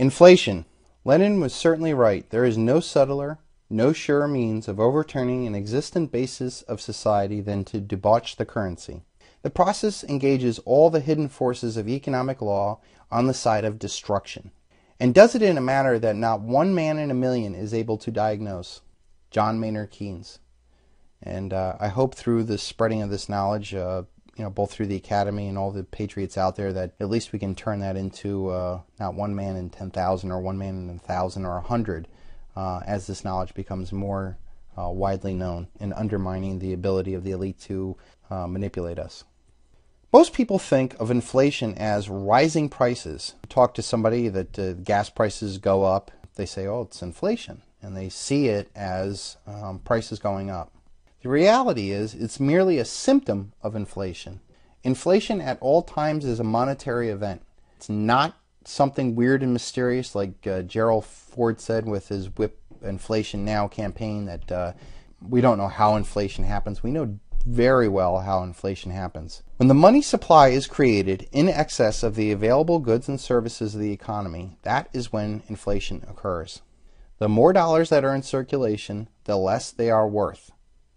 Inflation. Lenin was certainly right. There is no subtler, no surer means of overturning an existent basis of society than to debauch the currency. The process engages all the hidden forces of economic law on the side of destruction, and does it in a manner that not one man in a million is able to diagnose. John Maynard Keynes. And uh, I hope through the spreading of this knowledge, uh, you know, both through the academy and all the patriots out there, that at least we can turn that into uh, not one man in 10,000 or one man in 1,000 or 100 uh, as this knowledge becomes more uh, widely known and undermining the ability of the elite to uh, manipulate us. Most people think of inflation as rising prices. Talk to somebody that uh, gas prices go up, they say, oh, it's inflation. And they see it as um, prices going up. The reality is, it's merely a symptom of inflation. Inflation at all times is a monetary event. It's not something weird and mysterious like uh, Gerald Ford said with his Whip Inflation Now campaign that uh, we don't know how inflation happens. We know very well how inflation happens. When the money supply is created in excess of the available goods and services of the economy, that is when inflation occurs. The more dollars that are in circulation, the less they are worth.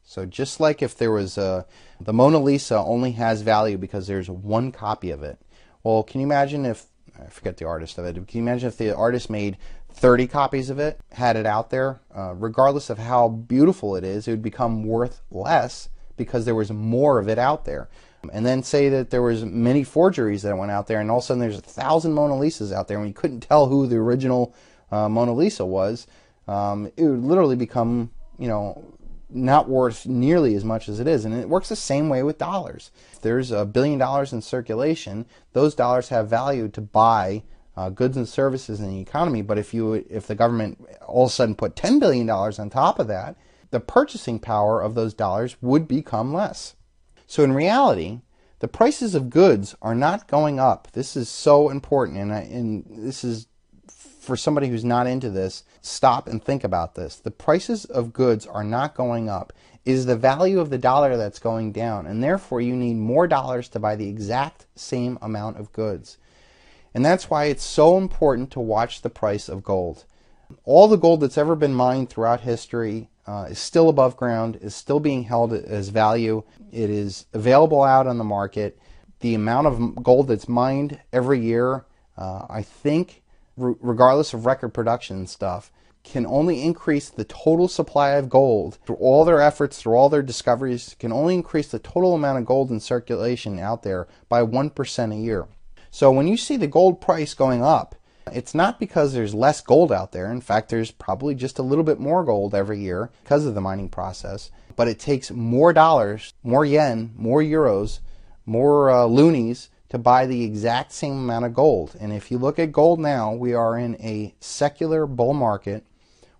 So just like if there was a, the Mona Lisa only has value because there's one copy of it. Well, can you imagine if, I forget the artist of it, can you imagine if the artist made 30 copies of it, had it out there, uh, regardless of how beautiful it is, it would become worth less because there was more of it out there. And then say that there was many forgeries that went out there, and all of a sudden there's a thousand Mona Lisas out there, and you couldn't tell who the original uh, Mona Lisa was. Um, it would literally become, you know, not worth nearly as much as it is. And it works the same way with dollars. If there's a billion dollars in circulation, those dollars have value to buy uh, goods and services in the economy. But if you if the government all of a sudden put ten billion dollars on top of that, the purchasing power of those dollars would become less. So in reality, the prices of goods are not going up. This is so important, and, I, and this is for somebody who's not into this, stop and think about this. The prices of goods are not going up. It is the value of the dollar that's going down, and therefore you need more dollars to buy the exact same amount of goods. And that's why it's so important to watch the price of gold. All the gold that's ever been mined throughout history uh, is still above ground, is still being held as value. It is available out on the market. The amount of gold that's mined every year, uh, I think, re- regardless of record production and stuff, can only increase the total supply of gold through all their efforts, through all their discoveries, can only increase the total amount of gold in circulation out there by 1% a year. So when you see the gold price going up, it's not because there's less gold out there. In fact, there's probably just a little bit more gold every year because of the mining process. But it takes more dollars, more yen, more euros, more uh, loonies to buy the exact same amount of gold. And if you look at gold now, we are in a secular bull market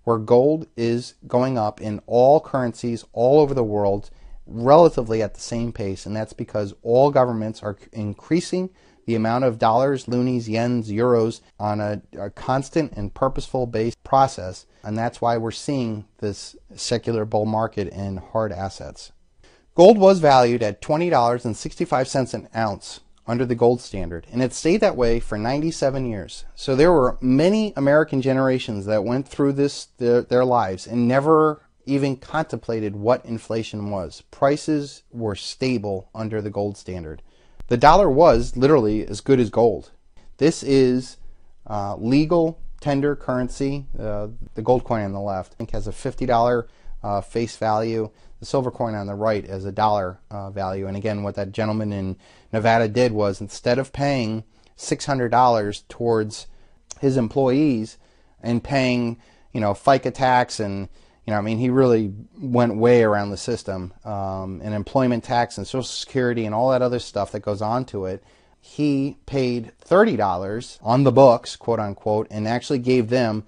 where gold is going up in all currencies all over the world relatively at the same pace. And that's because all governments are increasing the amount of dollars, loonies, yens, euros on a, a constant and purposeful based process. And that's why we're seeing this secular bull market in hard assets. Gold was valued at $20.65 an ounce under the gold standard, and it stayed that way for 97 years. So there were many American generations that went through this their, their lives and never even contemplated what inflation was. Prices were stable under the gold standard. The dollar was literally as good as gold. This is uh, legal tender currency. Uh, the gold coin on the left, I think, has a $50 uh, face value. The silver coin on the right as a dollar uh, value. And again, what that gentleman in Nevada did was instead of paying $600 towards his employees and paying, you know, FICA tax and, you know, I mean, he really went way around the system um, and employment tax and Social Security and all that other stuff that goes on to it. He paid $30 on the books, quote unquote, and actually gave them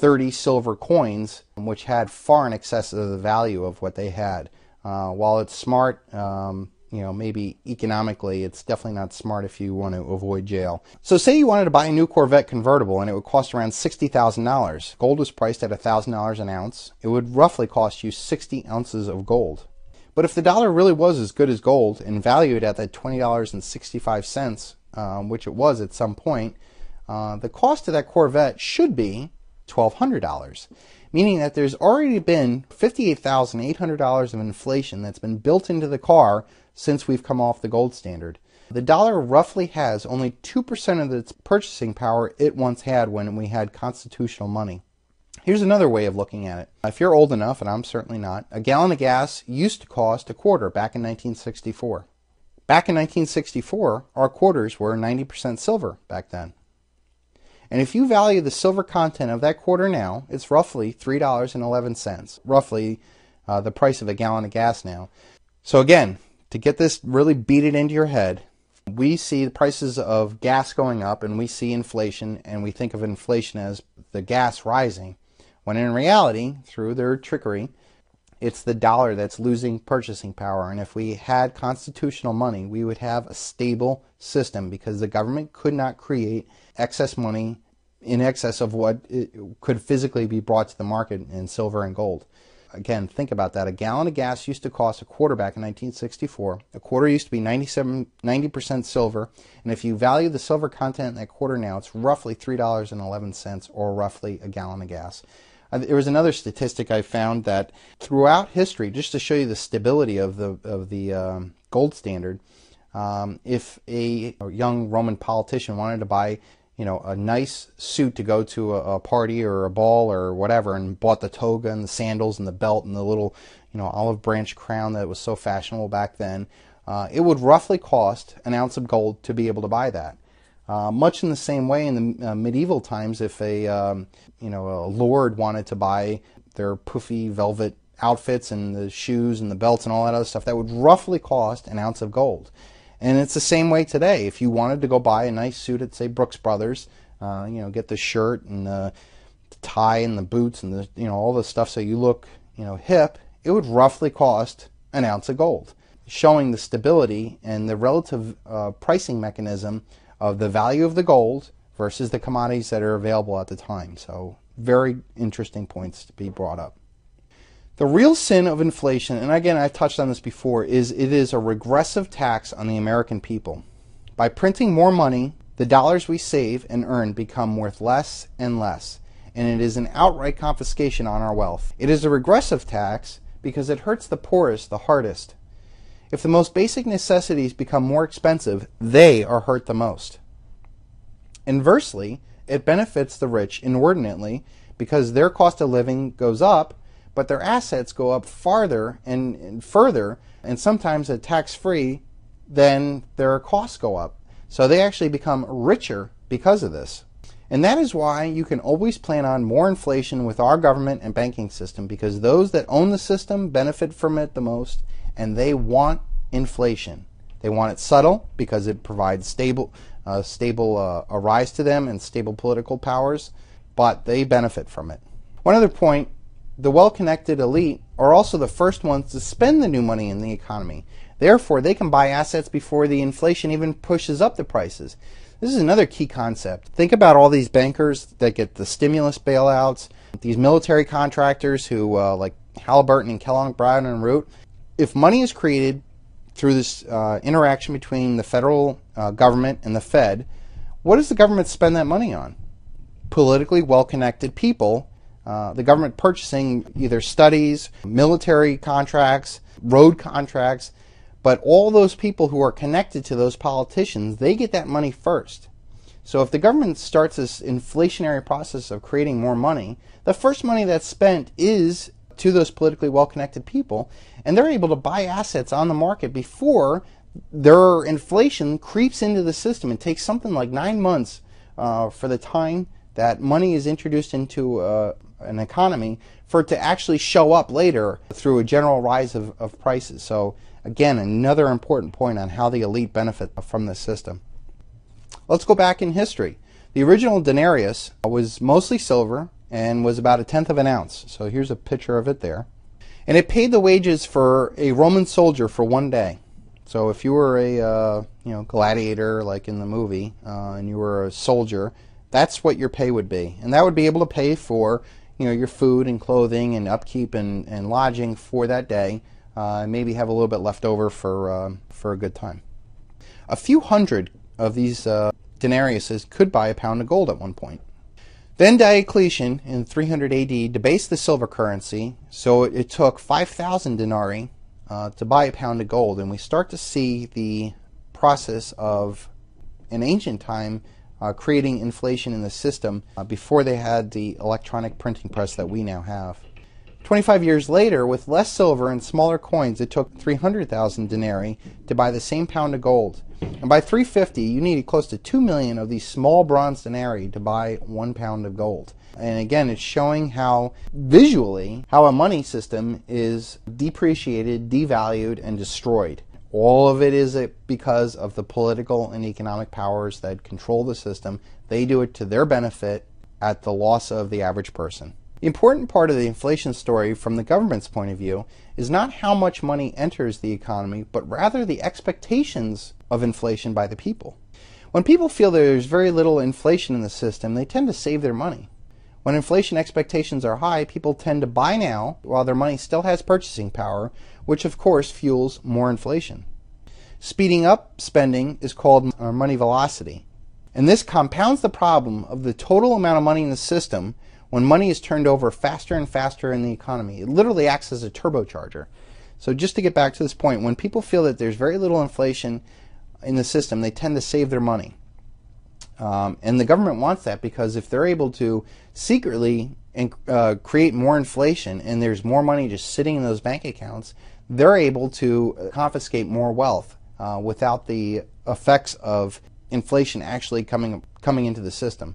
30 silver coins, which had far in excess of the value of what they had. Uh, while it's smart, um, you know, maybe economically, it's definitely not smart if you want to avoid jail. So, say you wanted to buy a new Corvette convertible and it would cost around $60,000. Gold was priced at $1,000 an ounce. It would roughly cost you 60 ounces of gold. But if the dollar really was as good as gold and valued at that $20.65, um, which it was at some point, uh, the cost of that Corvette should be $1,200, meaning that there's already been $58,800 of inflation that's been built into the car since we've come off the gold standard. The dollar roughly has only 2% of its purchasing power it once had when we had constitutional money. Here's another way of looking at it. If you're old enough, and I'm certainly not, a gallon of gas used to cost a quarter back in 1964. Back in 1964, our quarters were 90% silver back then. And if you value the silver content of that quarter now, it's roughly $3.11, roughly uh, the price of a gallon of gas now. So, again, to get this really beat it into your head, we see the prices of gas going up and we see inflation and we think of inflation as the gas rising, when in reality, through their trickery, it's the dollar that's losing purchasing power. And if we had constitutional money, we would have a stable system because the government could not create excess money in excess of what could physically be brought to the market in silver and gold. Again, think about that. A gallon of gas used to cost a quarter back in 1964. A quarter used to be 97, 90% silver. And if you value the silver content in that quarter now, it's roughly $3.11 or roughly a gallon of gas there was another statistic I found that throughout history, just to show you the stability of the of the um, gold standard, um, if a young Roman politician wanted to buy, you know, a nice suit to go to a, a, party or a ball or whatever, and bought the toga and the sandals and the belt and the little, you know, olive branch crown that was so fashionable back then, uh, it would roughly cost an ounce of gold to be able to buy that. Uh, much in the same way, in the uh, medieval times, if a um, you know a lord wanted to buy their poofy velvet outfits and the shoes and the belts and all that other stuff, that would roughly cost an ounce of gold. And it's the same way today. If you wanted to go buy a nice suit at say Brooks Brothers, uh, you know, get the shirt and the, the tie and the boots and the you know all the stuff so you look you know hip, it would roughly cost an ounce of gold, showing the stability and the relative uh, pricing mechanism of the value of the gold versus the commodities that are available at the time. So, very interesting points to be brought up. The real sin of inflation, and again, I've touched on this before, is it is a regressive tax on the American people. By printing more money, the dollars we save and earn become worth less and less, and it is an outright confiscation on our wealth. It is a regressive tax because it hurts the poorest the hardest. If the most basic necessities become more expensive, they are hurt the most. Inversely, it benefits the rich inordinately because their cost of living goes up, but their assets go up farther and, and further, and sometimes at tax free, then their costs go up. So they actually become richer because of this. And that is why you can always plan on more inflation with our government and banking system because those that own the system benefit from it the most and they want inflation. They want it subtle because it provides stable, uh, stable uh, a rise to them and stable political powers, but they benefit from it. One other point the well connected elite are also the first ones to spend the new money in the economy. Therefore, they can buy assets before the inflation even pushes up the prices. This is another key concept. Think about all these bankers that get the stimulus bailouts, these military contractors who, uh, like Halliburton and Kellogg Brown and Root, if money is created through this uh, interaction between the federal uh, government and the Fed, what does the government spend that money on? Politically well connected people, uh, the government purchasing either studies, military contracts, road contracts, but all those people who are connected to those politicians, they get that money first. So if the government starts this inflationary process of creating more money, the first money that's spent is to those politically well connected people, and they're able to buy assets on the market before their inflation creeps into the system. It takes something like nine months uh, for the time that money is introduced into uh, an economy for it to actually show up later through a general rise of, of prices. So, again, another important point on how the elite benefit from this system. Let's go back in history. The original denarius was mostly silver, and was about a tenth of an ounce. So here's a picture of it there. And it paid the wages for a Roman soldier for one day. So if you were a uh, you know gladiator like in the movie uh, and you were a soldier, that's what your pay would be, and that would be able to pay for you know your food and clothing and upkeep and, and lodging for that day. Uh, maybe have a little bit left over for uh, for a good time. A few hundred of these uh, denariuses could buy a pound of gold at one point. Then Diocletian in 300 AD debased the silver currency, so it, took 5,000 denarii uh, to buy a pound of gold. And we start to see the process of, in ancient time, uh, creating inflation in the system uh, before they had the electronic printing press that we now have. 25 years later, with less silver and smaller coins, it took 300,000 denarii to buy the same pound of gold. And by 350, you needed close to 2 million of these small bronze denarii to buy one pound of gold. And again, it's showing how visually how a money system is depreciated, devalued, and destroyed. All of it is because of the political and economic powers that control the system. They do it to their benefit at the loss of the average person. The important part of the inflation story from the government's point of view is not how much money enters the economy, but rather the expectations of inflation by the people. When people feel there's very little inflation in the system, they tend to save their money. When inflation expectations are high, people tend to buy now while their money still has purchasing power, which of course fuels more inflation. Speeding up spending is called uh, money velocity. And this compounds the problem of the total amount of money in the system when money is turned over faster and faster in the economy. It literally acts as a turbocharger. So, just to get back to this point, when people feel that there's very little inflation in the system, they tend to save their money. Um, and the government wants that because if they're able to secretly uh, create more inflation and there's more money just sitting in those bank accounts, they're able to confiscate more wealth uh, without the effects of inflation actually coming coming into the system.